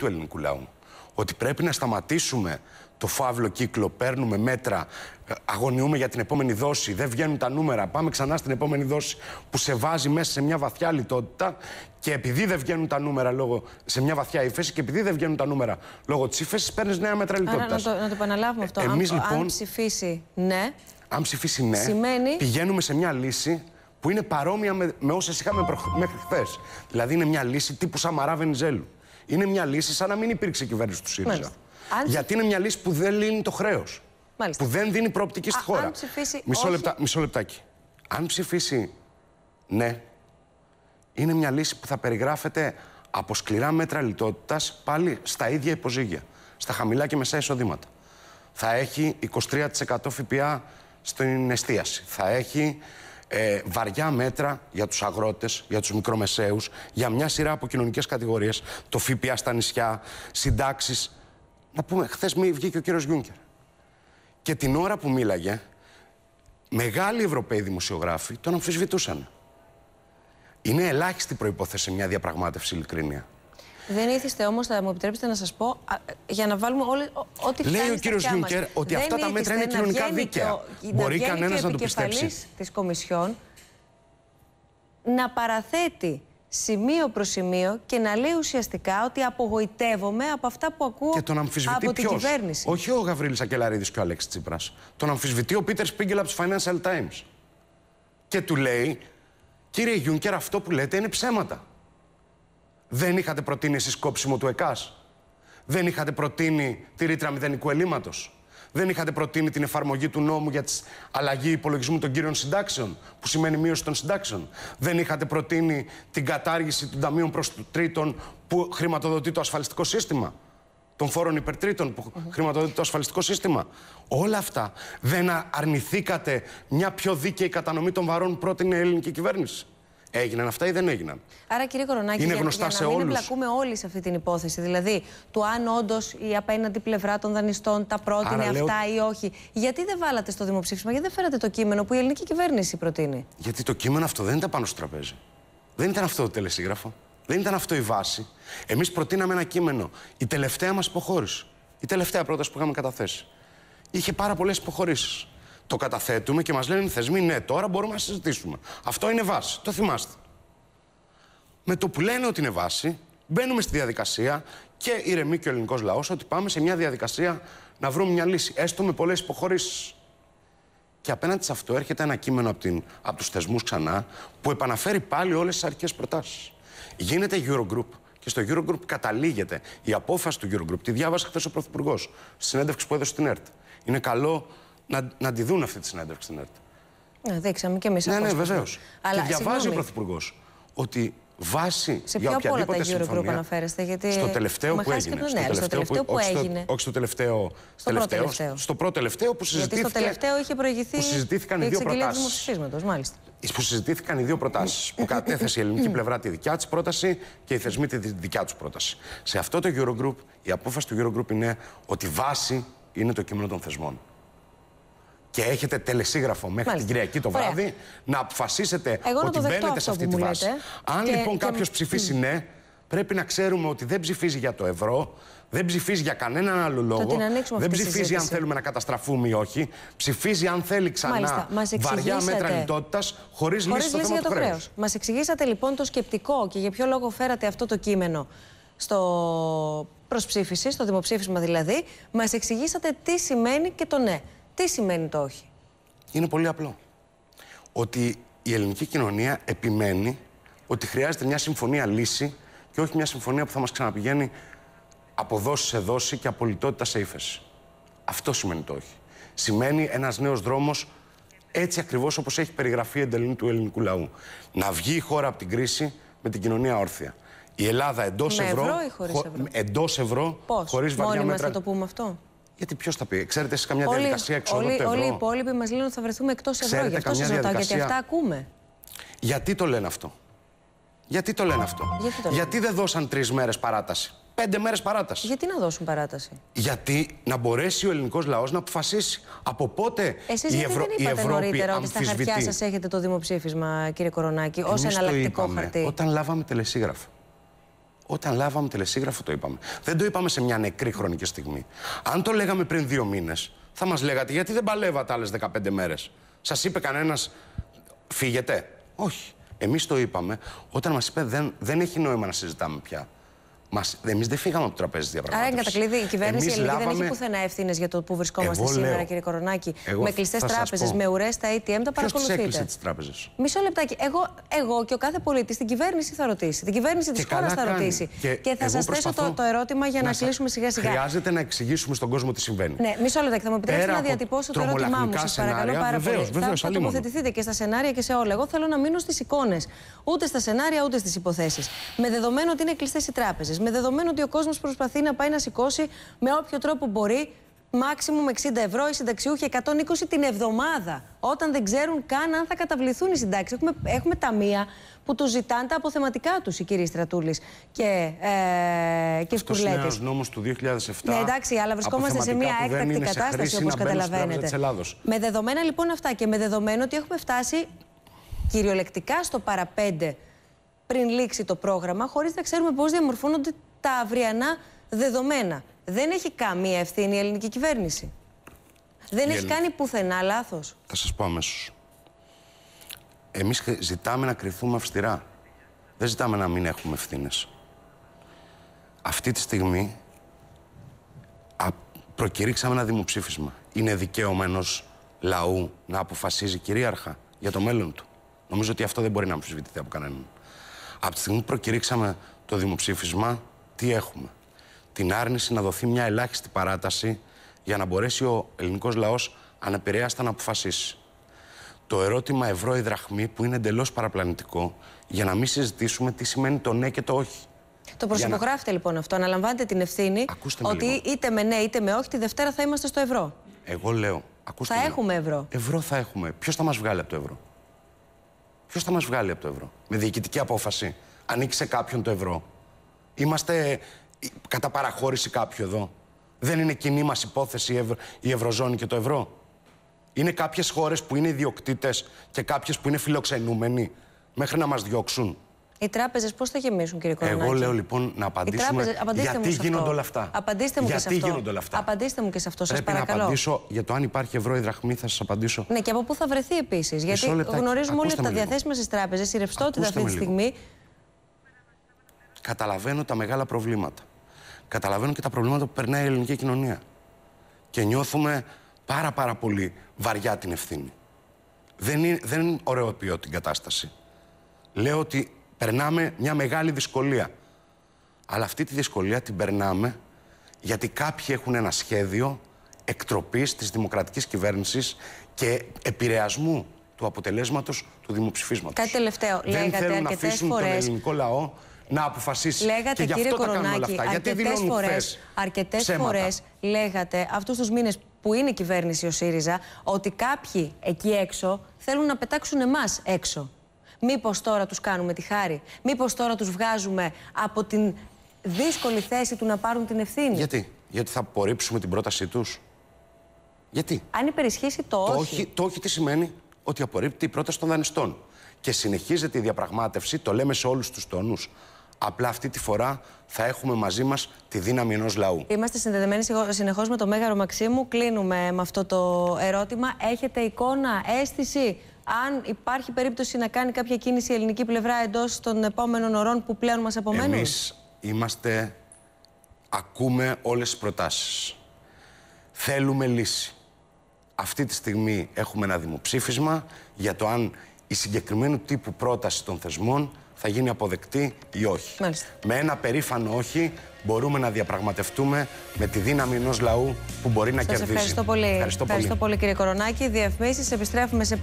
του ελληνικού λαού. Ότι πρέπει να σταματήσουμε το φαύλο κύκλο, παίρνουμε μέτρα, ε, αγωνιούμε για την επόμενη δόση, δεν βγαίνουν τα νούμερα, πάμε ξανά στην επόμενη δόση που σε βάζει μέσα σε μια βαθιά λιτότητα και επειδή δεν βγαίνουν τα νούμερα λόγω, σε μια βαθιά ύφεση και επειδή δεν βγαίνουν τα νούμερα λόγω της ύφεσης, παίρνεις νέα μέτρα λιτότητα. Να, να το επαναλάβουμε αυτό. Ε, αν, λοιπόν, ψηφίσει ναι, αν ψηφίσει ναι, σημαίνει... πηγαίνουμε σε μια λύση που είναι παρόμοια με, με όσε είχαμε μέχρι χθες. Δηλαδή είναι μια λύση τύπου Σαμαρά Βενιζέλου. Είναι μια λύση σαν να μην υπήρξε κυβέρνηση του ΣΥΡΙΖΑ. Γιατί είναι μια λύση που δεν λύνει το χρέος. Που δεν δίνει προοπτική στη χώρα. Αν ψηφίσει μισό, λεπτά, μισό λεπτάκι. Αν ψηφίσει ναι, είναι μια λύση που θα περιγράφεται από σκληρά μέτρα λιτότητας πάλι στα ίδια υποζύγια. Στα χαμηλά και μεσά εισοδήματα. Θα έχει 23% ΦΠΑ στην εστίαση. Θα έχει ε, βαριά μέτρα για τους αγρότες, για τους μικρομεσαίους, για μια σειρά από κοινωνικές κατηγορίες, το ΦΠΑ στα νησιά, συντάξεις. Να πούμε, χθες βγήκε ο κύριος Γιούνκερ. Και την ώρα που μίλαγε, μεγάλοι Ευρωπαίοι δημοσιογράφοι τον αμφισβητούσαν. Είναι ελάχιστη προϋπόθεση μια διαπραγμάτευση ειλικρίνεια. Δεν ήθιστε όμως, θα μου επιτρέψετε να σας πω, για να βάλουμε όλοι ό,τι φτάνει. Λέει ο κύριο Γιούνκερ ότι αυτά τα μέτρα είναι κοινωνικά δίκαια. Μπορεί κανένα να το πιστέψει. Της Κομισιόν να παραθέτει σημείο προς σημείο και να λέει ουσιαστικά ότι απογοητεύομαι από αυτά που ακούω και από την κυβέρνηση. Όχι ο Γαβρίλης Ακελαρίδη και ο Αλέξης Τσίπρας. Τον αμφισβητεί ο Πίτερ Σπίγκελ από τους Financial Times. Και του λέει, κύριε Γιούνκερ, αυτό που λέτε είναι ψέματα. Δεν είχατε προτείνει εσείς κόψιμο του ΕΚΑΣ. Δεν είχατε προτείνει τη ρήτρα μηδενικού ελλείμματος. Δεν είχατε προτείνει την εφαρμογή του νόμου για τη αλλαγή υπολογισμού των κύριων συντάξεων, που σημαίνει μείωση των συντάξεων. Δεν είχατε προτείνει την κατάργηση των ταμείων προς τρίτων που χρηματοδοτεί το ασφαλιστικό σύστημα. Των φόρων υπερτρίτων που χρηματοδοτεί το ασφαλιστικό σύστημα. Όλα αυτά δεν αρνηθήκατε μια πιο δίκαιη κατανομή των βαρών πρότεινε η ελληνική κυβέρνηση. Έγιναν αυτά ή δεν έγιναν. Άρα, κύριε Κορονάκη, είναι γνωστά για να σε μην εμπλακούμε όλοι σε αυτή την υπόθεση. Δηλαδή, του αν όντως η απέναντι πλευρά των δανειστών τα πρότεινε αυτά ή όχι. Γιατί δεν βάλατε στο δημοψήφισμα, γιατί δεν φέρατε το κείμενο που η ελληνική κυβέρνηση προτείνει. Γιατί το κείμενο αυτό δεν ήταν πάνω στο τραπέζι. Δεν ήταν αυτό το τελεσίγραφο. Δεν ήταν αυτό η βάση. Εμείς προτείναμε ένα κείμενο. Η τελευταία μας υποχώρηση. Η τελευταία πρόταση που είχαμε καταθέσει. Είχε πάρα πολλές υποχωρήσεις το καταθέτουμε και μας λένε οι θεσμοί, ναι, τώρα μπορούμε να συζητήσουμε. Αυτό είναι βάση. Το θυμάστε. Με το που λένε ότι είναι βάση, μπαίνουμε στη διαδικασία και ηρεμεί και ο ελληνικός λαός ότι πάμε σε μια διαδικασία να βρούμε μια λύση, έστω με πολλές υποχωρήσεις. Και απέναντι σε αυτό έρχεται ένα κείμενο από, την, από τους θεσμούς ξανά που επαναφέρει πάλι όλες τις αρχικές προτάσεις. Γίνεται Eurogroup και στο Eurogroup καταλήγεται η απόφαση του Eurogroup. Τη διάβασε χθες ο Πρωθυπουργός στη συνέντευξη που έδωσε στην ΕΡΤ. Είναι καλό να, να τη δουν αυτή τη συνέντευξη στην ΕΡΤ. Να δείξαμε και εμείς Ναι, ναι, βεβαίω. και διαβάζει ο Πρωθυπουργός ότι βάση σε για οποιαδήποτε συμφωνία. γιατί στο τελευταίο που έγινε. στο, τελευταίο, που, έγινε. Όχι στο, τελευταίο. Στο Στο πρώτο τελευταίο που συζητήθηκε. Γιατί στο τελευταίο είχε προηγηθεί. Που συζητήθηκαν οι δύο προτάσει. μάλιστα. Που συζητήθηκαν οι δύο προτάσεις. που κατέθεσε η ελληνική πλευρά τη δικιά της πρόταση και οι θεσμοί τη δικιά τους πρόταση. Σε αυτό το Eurogroup, η απόφαση του Eurogroup είναι ότι βάση είναι το κείμενο των θεσμών και έχετε τελεσίγραφο μέχρι Μάλιστα. την Κυριακή το βράδυ να αποφασίσετε Εγώ ότι μπαίνετε σε αυτή τη βάση. Αν και, λοιπόν κάποιος ψηφίσει ναι, πρέπει να ξέρουμε ότι δεν ψηφίζει για το ευρώ, δεν ψηφίζει για κανέναν άλλο λόγο. Δεν ψηφίζει αν θέλουμε να καταστραφούμε ή όχι. Ψηφίζει αν θέλει ξανά βαριά μέτρα λιτότητας χωρίς λύση, στο για το χρέο. Μας εξηγήσατε λοιπόν το σκεπτικό και για ποιο λόγο φέρατε αυτό το κείμενο στο προσψήφιση, στο δημοψήφισμα δηλαδή. Μας εξηγήσατε τι σημαίνει και το ναι. Τι σημαίνει το όχι. Είναι πολύ απλό. Ότι η ελληνική κοινωνία επιμένει ότι χρειάζεται μια συμφωνία λύση και όχι μια συμφωνία που θα μας ξαναπηγαίνει από δόση σε δόση και από λιτότητα σε ύφεση. Αυτό σημαίνει το όχι. Σημαίνει ένας νέος δρόμος έτσι ακριβώς όπως έχει περιγραφεί εντελήν του ελληνικού λαού. Να βγει η χώρα από την κρίση με την κοινωνία όρθια. Η Ελλάδα εντός ευρώ. ευρώ, ευρώ. ευρώ, χωρίς βαριά μέτρα. Μόνοι θα το πούμε αυτό. Γιατί ποιος θα πει, ξέρετε εσείς καμιά όλοι, διαδικασία εξόδου όλοι, Όλοι οι υπόλοιποι μας λένε ότι θα βρεθούμε εκτός ευρώ. Γι' αυτό σας ρωτάω, γιατί αυτά ακούμε. Γιατί το λένε αυτό. Γιατί το λένε αυτό. Γιατί, λένε. γιατί δεν δώσαν τρεις μέρες παράταση. Πέντε μέρες παράταση. Γιατί να δώσουν παράταση. Γιατί να μπορέσει ο ελληνικός λαός να αποφασίσει από πότε Εσείς η, Ευρω... δεν η Ευρώπη νωρίτερα ότι στα χαρτιά σας έχετε το δημοψήφισμα, κύριε Κορονάκη, ως εναλλακτικό χαρτί. Όταν λάβαμε τελεσίγραφο. Όταν λάβαμε τηλεσύγραφο το είπαμε. Δεν το είπαμε σε μια νεκρή χρονική στιγμή. Αν το λέγαμε πριν δύο μήνες, θα μας λέγατε γιατί δεν παλεύατε άλλες 15 μέρες. Σας είπε κανένας, φύγετε. Όχι. Εμείς το είπαμε όταν μας είπε δεν, δεν έχει νόημα να συζητάμε πια. Εμείς δεν φύγαμε από το τραπέζι της διαπραγμάτευση. Άρα, εγκατακλείδη, η κυβέρνηση Εμείς η ελληνική λάβαμε... δεν έχει πουθενά ευθύνες για το που βρισκόμαστε Εγώ σήμερα, λέω... κύριε Κορονάκη. Εγώ... με κλειστές τράπεζε, με ουρές τα ATM, τα παρακολουθείτε. Ποιο έκλεισε τις τράπεζες. Μισό λεπτάκι. Εγώ, εγώ και ο κάθε πολίτης την κυβέρνηση θα ρωτήσει. Την κυβέρνηση της χώρας θα ρωτήσει. Και, και θα σας θέσω το, το ερώτημα για να, να κλείσουμε σιγά-σιγά. Χρειάζεται να εξηγήσουμε στον κόσμο τι συμβαίνει. Ναι, μισό λεπτάκι. Θα μου επιτρέψετε να διατυπώσω το ερώτημά μου. Σας παρακαλώ πάρα πολύ. Θα τοποθετηθείτε και στα σενάρια και σε όλα. Εγώ θέλω να μείνω στις εικόνες. Ούτε στα σενάρια ούτε στις υποθέσεις. Με δεδομένο ότι είναι κλειστές οι τράπεζες. Με δεδομένο ότι ο κόσμος προσπαθεί να πάει να σηκώσει με όποιο τρόπο μπορεί μάξιμουμ 60 ευρώ, οι συνταξιούχοι 120 την εβδομάδα. Όταν δεν ξέρουν καν αν θα καταβληθούν οι συντάξεις. Έχουμε, έχουμε ταμεία που τους ζητάνε τα αποθεματικά τους οι κύριοι Στρατούλης και, ε, και Αυτός είναι ένας νόμος του 2007. Ναι, εντάξει, αλλά βρισκόμαστε σε μια έκτακτη κατάσταση, όπω καταλαβαίνετε. Με δεδομένα λοιπόν αυτά και με δεδομένο ότι έχουμε φτάσει κυριολεκτικά στο παραπέντε πριν λήξει το πρόγραμμα, χωρίς να ξέρουμε πώς διαμορφώνονται τα αυριανά δεδομένα. Δεν έχει καμία ευθύνη η ελληνική κυβέρνηση. Δεν η έχει κάνει πουθενά λάθος. Θα σας πω αμέσως. Εμείς ζητάμε να κρυθούμε αυστηρά. Δεν ζητάμε να μην έχουμε ευθύνες. Αυτή τη στιγμή προκηρύξαμε ένα δημοψήφισμα. Είναι δικαίωμα ενός λαού να αποφασίζει κυρίαρχα για το μέλλον του. Νομίζω ότι αυτό δεν μπορεί να αμφισβητηθεί από κανέναν. Από τη στιγμή που προκηρύξαμε το δημοψήφισμα, τι έχουμε. Την άρνηση να δοθεί μια ελάχιστη παράταση για να μπορέσει ο ελληνικός λαός ανεπηρέαστα να αποφασίσει. Το ερώτημα ευρώ ή δραχμή που είναι εντελώς παραπλανητικό για να μην συζητήσουμε τι σημαίνει το ναι και το όχι. Το προσυπογράφετε λοιπόν αυτό. Αναλαμβάνετε την ευθύνη ότι είτε με ναι είτε με όχι τη Δευτέρα θα είμαστε στο ευρώ. Εγώ λέω. Ακούστε θα με. έχουμε ευρώ. Ευρώ θα έχουμε. Ποιος θα μας βγάλει από το ευρώ. Ποιος θα μας βγάλει από το ευρώ. Με διοικητική απόφαση. Ανήκει κάποιον το ευρώ. Είμαστε κατά παραχώρηση κάποιου εδώ. Δεν είναι κοινή μας υπόθεση η, ευ... η Ευρωζώνη και το ευρώ. Είναι κάποιες χώρες που είναι ιδιοκτήτες και κάποιες που είναι φιλοξενούμενοι μέχρι να μας διώξουν. Οι τράπεζες πώς θα γεμίσουν, κύριε Κορονάκη. Εγώ λέω λοιπόν να απαντήσουμε. γιατί γίνονται όλα αυτά. Απαντήστε μου γιατί και σε αυτό. γίνονται όλα αυτά. Απαντήστε μου και σε αυτό, σας παρακαλώ. Πρέπει να απαντήσω για το αν υπάρχει ευρώ ή δραχμή, θα σας απαντήσω. Ναι, και από πού θα βρεθεί επίσης. Γιατί λεπτά... γνωρίζουμε όλοι ότι τα διαθέσιμα στις τράπεζες, η ρευστότητα αυτή τη στιγμή. Καταλαβαίνω τα μεγάλα προβλήματα. Καταλαβαίνω και τα προβλήματα που περνάει η ελληνική κοινωνία. Και νιώθουμε πάρα πάρα πολύ βαριά την ευθύνη. Δεν, είναι, δεν ωραιοποιώ την κατάσταση. Λέω ότι περνάμε μια μεγάλη δυσκολία. Αλλά αυτή τη δυσκολία την περνάμε γιατί κάποιοι έχουν ένα σχέδιο εκτροπής της δημοκρατικής κυβέρνησης και επηρεασμού του αποτελέσματος του δημοψηφίσματος. Κάτι τελευταίο. Δεν Λέγατε θέλουν να αφήσουν τον ελληνικό λαό να αποφασίσει. Λέγατε, και Κορονάκη, όλα αυτά. Αρκετές φορές, λέγατε αυτούς τους μήνες που είναι η κυβέρνηση ο ΣΥΡΙΖΑ ότι κάποιοι εκεί έξω θέλουν να πετάξουν εμάς έξω. Μήπως τώρα τους κάνουμε τη χάρη, Μήπως τώρα τους βγάζουμε από την δύσκολη θέση του να πάρουν την ευθύνη. Γιατί, Γιατί θα απορρίψουμε την πρότασή τους? Γιατί. Αν υπερισχύσει το, το όχι. Το όχι τι σημαίνει, ότι απορρίπτει η πρόταση των δανειστών. Και συνεχίζεται η διαπραγμάτευση, το λέμε σε όλους τους τόνους. Απλά αυτή τη φορά θα έχουμε μαζί μας τη δύναμη ενός λαού. Είμαστε συνδεδεμένοι συνεχώς με το Μέγαρο Μαξίμου. Κλείνουμε με αυτό το ερώτημα. Έχετε εικόνα, αίσθηση αν υπάρχει περίπτωση να κάνει κάποια κίνηση η ελληνική πλευρά εντός των επόμενων ωρών που πλέον μας απομένουν. Εμείς είμαστε. Ακούμε όλες τις προτάσεις. Θέλουμε λύση. Αυτή τη στιγμή έχουμε ένα δημοψήφισμα για το αν η συγκεκριμένου τύπου πρόταση των θεσμών θα γίνει αποδεκτή ή όχι. Με ένα περήφανο όχι μπορούμε να διαπραγματευτούμε με τη δύναμη ενός λαού που μπορεί να Σας κερδίσει. Ευχαριστώ πολύ. Ευχαριστώ, ευχαριστώ πολύ. κύριε Κορονάκη. Διαφημίσεις επιστρέφουμε σε